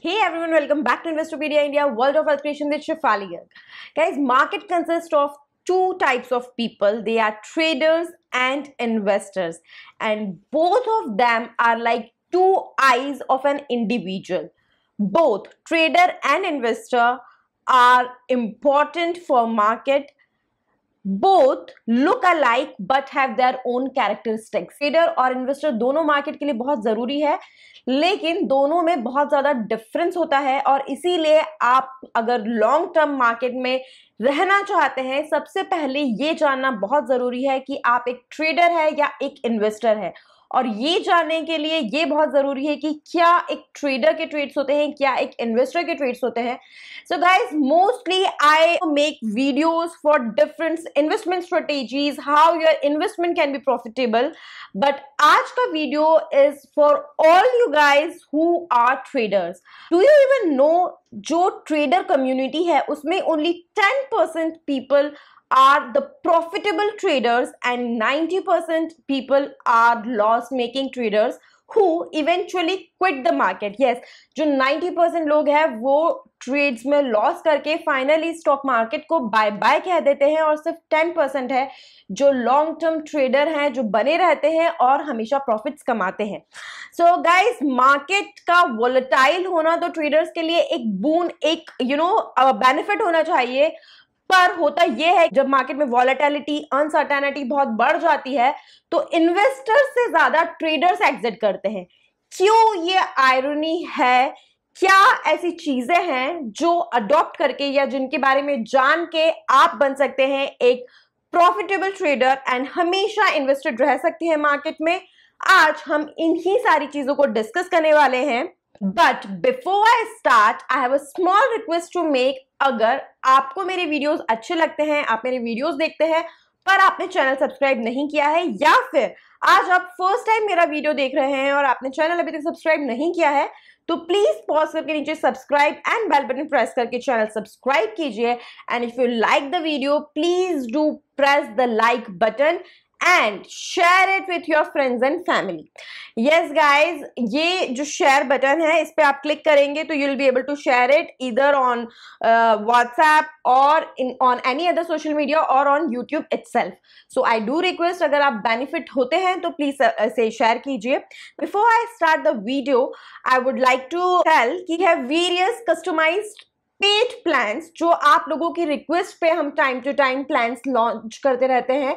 Hey everyone, welcome back to Investopedia India, World of Wealth Creation with Shefali Garg. Guys, market consists of two types of people. They are traders and investors. And both of them are like two eyes of an individual. Both trader and investor are important for market both look alike but have their own characteristics trader और investor दोनों market के लिए बहुत जरूरी है लेकिन दोनों में बहुत ज्यादा डिफरेंस होता है और इसीलिए आप अगर लॉन्ग टर्म मार्केट में रहना चाहते हैं सबसे पहले ये जानना बहुत जरूरी है कि आप एक ट्रेडर है या एक इन्वेस्टर है और ये जानने के लिए ये बहुत ज़रूरी है कि क्या एक ट्रेडर के ट्रेड्स होते हैं क्या एक इन्वेस्टर के ट्रेड्स होते हैं so guys mostly I make videos for different investment strategies how your investment can be profitable but आज का video is for all you guys who are traders do you even know जो trader community है उसमें only ten percent people are the profitable traders and 90% people are loss making traders who eventually quit the market. Yes, जो 90% लोग हैं वो trades में loss करके finally stock market को बाय बाय कह देते हैं और सिर्फ 10% है जो लॉन्ग टर्म ट्रेडर हैं जो बने रहते हैं और हमेशा प्रॉफिट्स कमाते हैं सो गाइस मार्केट का वोलेटाइल होना तो ट्रेडर्स के लिए एक बून एक यू नो बेनिफिट होना चाहिए पर होता यह है जब मार्केट में वॉलेटिलिटी अनसर्टेनिटी बहुत बढ़ जाती है तो इन्वेस्टर से ज्यादा ट्रेडर्स एग्जिट करते हैं क्यों ये आयरनी है क्या ऐसी चीजें हैं जो अडॉप्ट करके या जिनके बारे में जान के आप बन सकते हैं एक प्रॉफिटेबल ट्रेडर एंड हमेशा इन्वेस्टेड रह सकते हैं मार्केट में आज हम इन्हीं सारी चीजों को डिस्कस करने वाले हैं but before I start I have a small request to make अगर आपको मेरे वीडियोस अच्छे लगते हैं आप मेरे वीडियोस देखते हैं पर आपने चैनल सब्सक्राइब नहीं किया है या फिर आज आप फर्स्ट टाइम मेरा वीडियो देख रहे हैं और आपने चैनल अभी तक सब्सक्राइब नहीं किया है तो प्लीज पॉज करके नीचे subscribe and bell button press करके चैनल सब्सक्राइब कीजिए and if you like the video please do press the like button and share it with your friends and family yes guys ये जो share button है इस पर आप click करेंगे तो you will be able to share it इधर on WhatsApp और in on any other social media और on YouTube itself so I do request अगर आप बेनिफिट होते हैं तो प्लीज इसे शेयर कीजिए before I start the video I would like to tell की है वेरियस कस्टमाइज पेड प्लान्स जो आप लोगों की रिक्वेस्ट पे हम time to time plans launch करते रहते हैं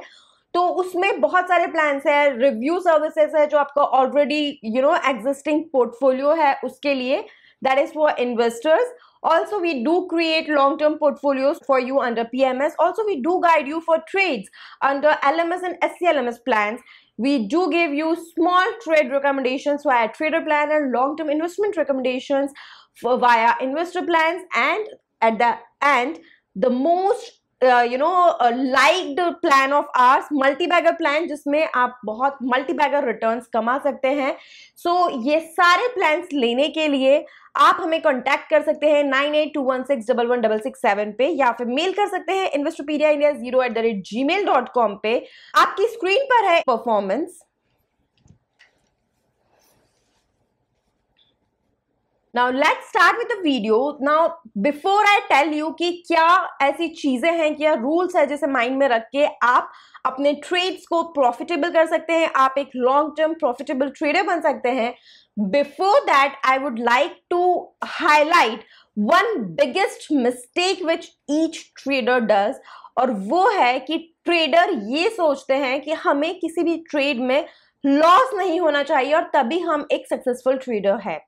तो उसमें बहुत सारे प्लान्स है रिव्यू सर्विसेज है जो आपका already you know existing portfolio है उसके लिए that is for investors also we do create long term portfolios for you under pms also we do guide you for trades under lms and sclms plans we do give you small trade recommendations via trader plan and long term investment recommendations for, via investor plans and at the end the most you know liked plan of ours multi bagger plan जिसमें आप बहुत multi bagger return कमा सकते हैं सो so, ये सारे plans लेने के लिए आप हमें कांटेक्ट कर सकते हैं nine eight two one six double one double six seven पे या फिर मेल कर सकते हैं Investopedia India zero at the rate Gmail dot com पे आपकी स्क्रीन पर है performance now let start with video now before I tell you कि क्या ऐसी चीजें हैं क्या रूल्स है जैसे माइंड में रख के आप अपने ट्रेड्स को प्रॉफिटेबल कर सकते हैं आप एक लॉन्ग टर्म प्रॉफिटेबल ट्रेडर बन सकते हैं before that I would like to highlight one biggest mistake which each trader does और वो है कि ट्रेडर ये सोचते हैं कि हमें किसी भी ट्रेड में लॉस नहीं होना चाहिए और तभी हम एक सक्सेसफुल ट्रेडर है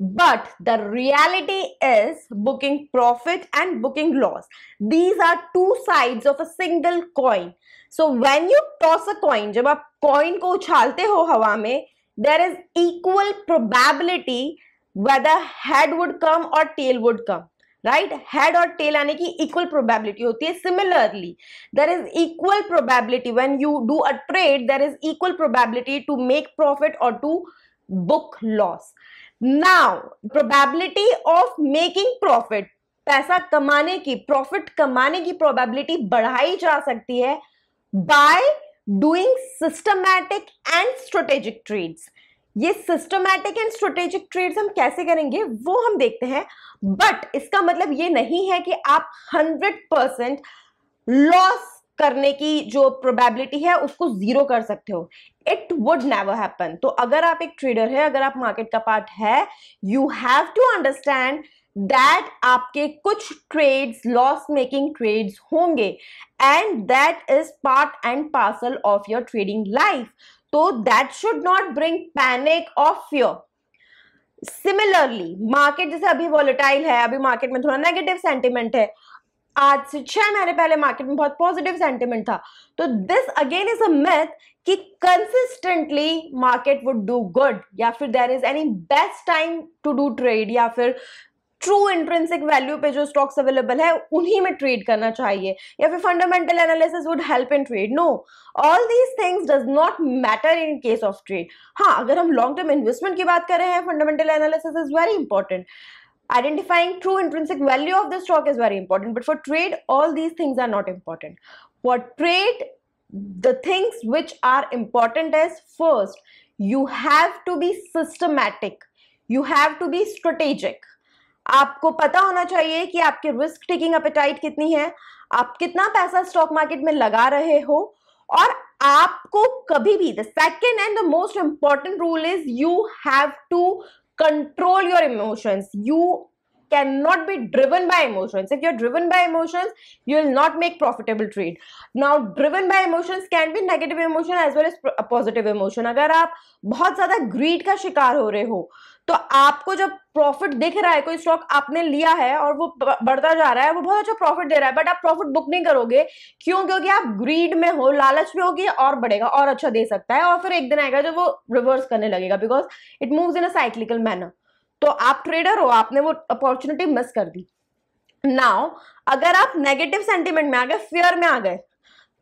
but the reality is booking profit and booking loss these are two sides of a single coin so when you toss a coin jab aap coin ko uchhalte ho hawa mein there is equal probability whether head would come or tail would come right head or tail aane ki equal probability hoti hai similarly there is equal probability when you do a trade there is equal probability to make profit or to book loss now probability of making profit पैसा कमाने की profit कमाने की probability बढ़ाई जा सकती है by doing systematic and strategic trades ये सिस्टमैटिक एंड स्ट्रेटेजिक ट्रेड्स हम कैसे करेंगे वो हम देखते हैं बट इसका मतलब ये नहीं है कि आप 100% लॉस करने की जो प्रोबेबिलिटी है उसको जीरो कर सकते हो इट वुड नेवर हैपन तो अगर आप एक ट्रेडर है अगर आप मार्केट का पार्ट है you have to understand that आपके कुछ ट्रेड्स लॉस मेकिंग ट्रेड्स होंगे and that is part and parcel of your trading life तो that should not bring panic of your similarly market जैसे अभी वॉलेटाइल है अभी मार्केट में थोड़ा नेगेटिव सेंटिमेंट है आज से छह महीने पहले मार्केट में बहुत पॉजिटिव सेंटिमेंट था तो this again is a myth कि consistently market would do good या फिर there is any best time to do trade या फिर ट्रू इंट्रेंसिक वैल्यू पे जो स्टॉक्स अवेलेबल है उन्हीं में ट्रेड करना चाहिए या फिर fundamental analysis would help in trade no all these things does not matter in case of trade हाँ अगर हम लॉन्ग टर्म इन्वेस्टमेंट की बात कर रहे हैं fundamental analysis is very important identifying true intrinsic value of the stock is very important but for trade all these things are not important for trade the things which are important is first you have to be systematic you have to be strategic आपको पता होना चाहिए कि आपके risk taking appetite कितनी है आप कितना पैसा stock market में लगा रहे हो और आपको कभी भी the second and the most important rule is you have to control your emotions you cannot be driven by emotions if you're driven by emotions you will not make profitable trade now driven by emotions can be negative emotion as well as uh, positive emotion अगर आप बहुत ज़्यादा greed का शिकार हो रहे हो तो आपको जब प्रॉफिट दिख रहा है कोई स्टॉक आपने लिया है और वो बढ़ता जा रहा है वो बहुत अच्छा प्रॉफिट दे रहा है बट आप प्रॉफिट बुक नहीं करोगे क्यों क्योंकि आप ग्रीड में हो लालच में होगी और बढ़ेगा और अच्छा दे सकता है और फिर एक दिन आएगा जब वो रिवर्स करने लगेगा because it moves in a cyclical manner तो आप ट्रेडर हो आपने वो अपॉर्चुनिटी मिस कर दी नाउ अगर आप नेगेटिव सेंटिमेंट में आ गए फियर में आ गए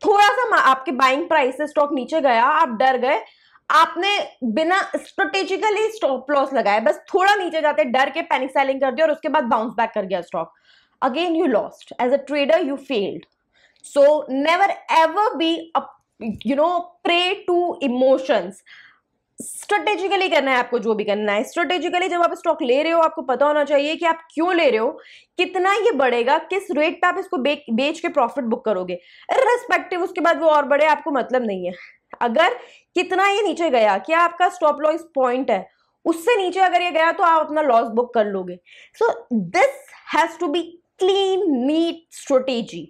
थोड़ा सा आपके बाइंग प्राइस से स्टॉक नीचे गया आप डर गए आपने बिना स्ट्रेटेजिकली स्टॉप लॉस लगाए बस थोड़ा नीचे जाते डर के पैनिक सेलिंग कर दिया और उसके बाद बाउंस बैक कर गया stock again you lost as a trader you failed so never ever be you know prey to emotions strategically करना है आपको जो भी करना है स्ट्रेटेजिकली जब आप स्टॉक ले रहे हो आपको पता होना चाहिए कि आप क्यों ले रहे हो कितना ये बढ़ेगा किस रेट पे आप इसको बेच के प्रॉफिट बुक करोगे रेस्पेक्टिव उसके बाद वो और बढ़े आपको मतलब नहीं है अगर कितना ये नीचे गया क्या आपका स्टॉप लॉस पॉइंट है उससे नीचे अगर ये गया तो आप अपना लॉस बुक कर लोगे so this has to be clean neat strategy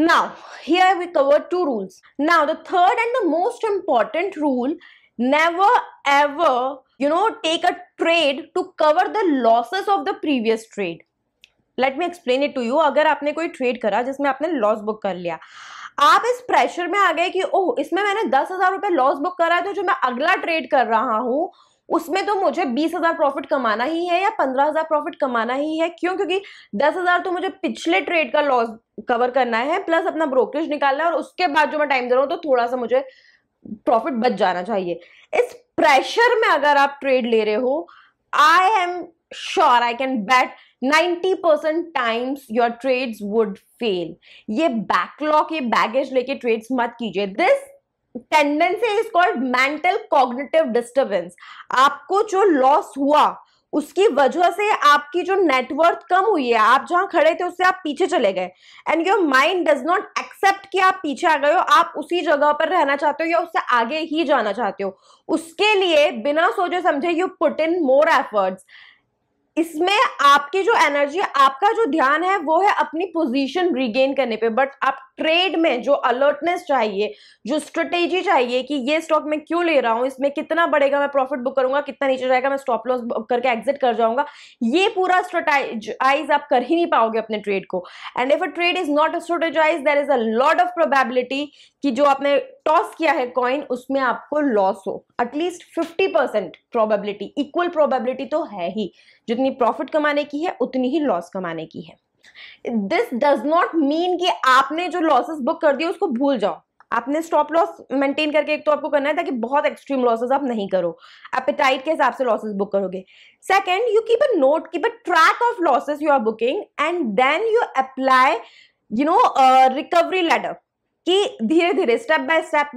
now here we covered two rules now the third and the most important rule never ever you know take a trade to cover the losses of the previous trade let me explain it to you अगर आपने कोई trade करा जिसमें आपने loss book कर लिया आप इस प्रेशर में आ गए कि ओह इसमें मैंने दस हजार रुपए लॉस बुक करा है तो जो मैं अगला ट्रेड कर रहा हूं उसमें तो मुझे बीस हजार प्रॉफिट कमाना ही है या पंद्रह हजार प्रॉफिट कमाना ही है क्यों क्योंकि दस हजार तो मुझे पिछले ट्रेड का लॉस कवर करना है प्लस अपना ब्रोकरेज निकालना है और उसके बाद जो मैं टाइम दे रहा हूं तो थोड़ा सा मुझे प्रॉफिट बच जाना चाहिए इस प्रेशर में अगर आप ट्रेड ले रहे हो I am sure I can bet 90 percent times your trades would fail ये बैकलॉग ये बैगेज लेके ट्रेड्स मत कीजिए this tendency is called mental cognitive disturbance आपको जो लॉस हुआ उसकी वजह से आपकी जो नेटवर्थ कम हुई है आप जहां खड़े थे उससे आप पीछे चले गए and your mind does not accept कि आप पीछे आ गए हो आप उसी जगह पर रहना चाहते हो या उससे आगे ही जाना चाहते हो उसके लिए बिना सोचे समझे you put in more efforts इसमें आपकी जो एनर्जी आपका जो ध्यान है वो है अपनी पोजीशन रिगेन करने पे बट आप ट्रेड में जो अलर्टनेस चाहिए जो स्ट्रेटेजी चाहिए कि ये स्टॉक मैं क्यों ले रहा हूं इसमें कितना बढ़ेगा मैं प्रॉफिट बुक करूंगा कितना नीचे जाएगा मैं स्टॉप लॉस करके एग्जिट कर जाऊंगा ये पूरा स्ट्रेटाइज आप कर ही नहीं पाओगे अपने ट्रेड को and if a trade is not strategize there is a lot of probability कि जो आपने टॉस किया है कॉइन उसमें आपको लॉस हो at least fifty percent probability equal probability तो है ही जितनी प्रॉफिट कमाने की है उतनी ही लॉस कमाने की है दिस डज नॉट मीन कि आपने जो लॉसेस बुक कर दिए उसको भूल जाओ आपने स्टॉप लॉस मेंटेन करके एक तो आपको करना है ताकि बहुत एक्सट्रीम लॉसेस आप नहीं करो एपेटाइट के हिसाब से लॉसेस बुक करोगे second you keep a note keep a track of losses you are booking and then you apply you know recovery ladder कि धीरे धीरे स्टेप बाय स्टेप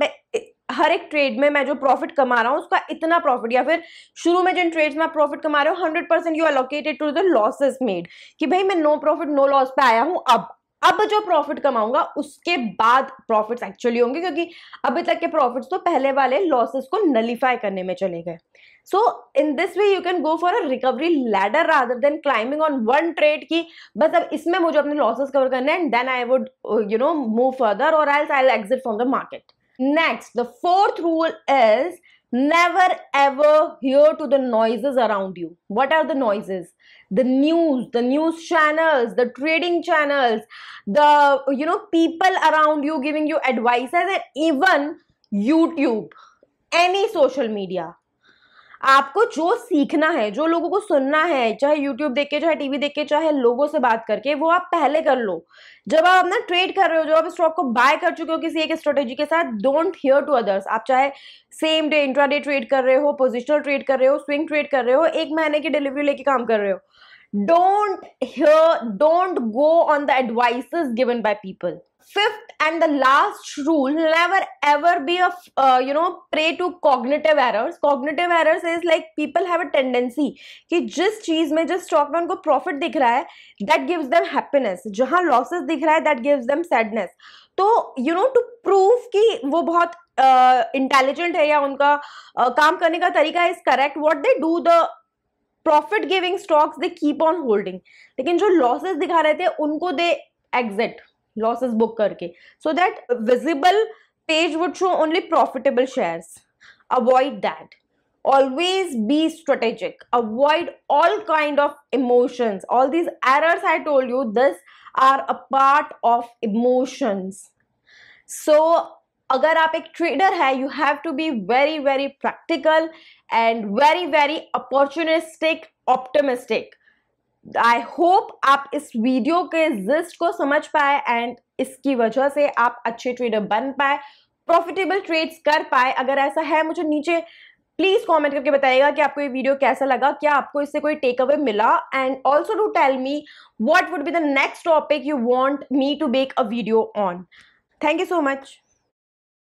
हर एक ट्रेड में मैं जो प्रॉफिट कमा रहा हूँ उसका इतना प्रॉफिट या फिर शुरू में जिन ट्रेड्स में आप प्रॉफिट कमा रहे हो hundred percent you allocated to the losses made कि भाई मैं नो प्रॉफिट नो लॉस पे आया हूँ अब अब जो प्रॉफिट कमाऊंगा उसके बाद प्रॉफिट्स एक्चुअली होंगे क्योंकि अभी तक के प्रॉफिट्स तो पहले वाले लॉसेस को नलीफाई करने में चले गए so in this way you can go for a recovery ladder rather than climbing on one trade की बस अब इसमें मुझे अपने लॉसेस कवर करने and then I would you know move further और I exit from the market Next, the fourth rule is never ever hear to the noises around you. What are the noises? The news, the news channels, the trading channels, the you know people around you giving you advices and even YouTube, any social media. आपको जो सीखना है जो लोगों को सुनना है चाहे यूट्यूब देख के चाहे टीवी देख के चाहे लोगों से बात करके वो आप पहले कर लो जब आप अपना ट्रेड कर रहे हो जब आप स्टॉक को बाय कर चुके हो किसी एक स्ट्रेटेजी के साथ डोंट हियर टू अदर्स आप चाहे same day intraday trade कर रहे हो पोजिशनल ट्रेड कर रहे हो स्विंग ट्रेड कर रहे हो एक महीने की डिलीवरी लेके काम कर रहे हो don't hear don't go on the advice given by people fifth and the last rule never ever be a uh, you know prey to cognitive errors cognitive errors is like people have a tendency कि जिस चीज में जिस stock में उनको profit दिख रहा है दैट गिव्स देम हैप्पीनेस जहां लॉसेस दिख रहा है दैट गिव्स देम सैडनेस तो यू नो टू प्रूव कि वो बहुत इंटेलिजेंट uh, है या उनका uh, काम करने का तरीका is correct what they do the profit giving stocks they keep on holding लेकिन जो लॉसेस दिखा रहे थे उनको दे एग्जिट लॉसेस बुक करके so that visible page would show only profitable shares avoid that always be strategic avoid all kind of emotions all these errors i told you this are a part of emotions so अगर आप एक trader है you have to be very very practical and very very opportunistic optimistic I hope आप इस video के gist को समझ पाए एंड इसकी वजह से आप अच्छे ट्रेडर बन पाए प्रॉफिटेबल ट्रेड्स कर पाए अगर ऐसा है मुझे नीचे प्लीज कमेंट करके बताइएगा कि आपको ये वीडियो कैसा लगा क्या आपको इससे कोई टेक अवे मिला and also do tell me what would be the next topic you want me to make a video on thank you so much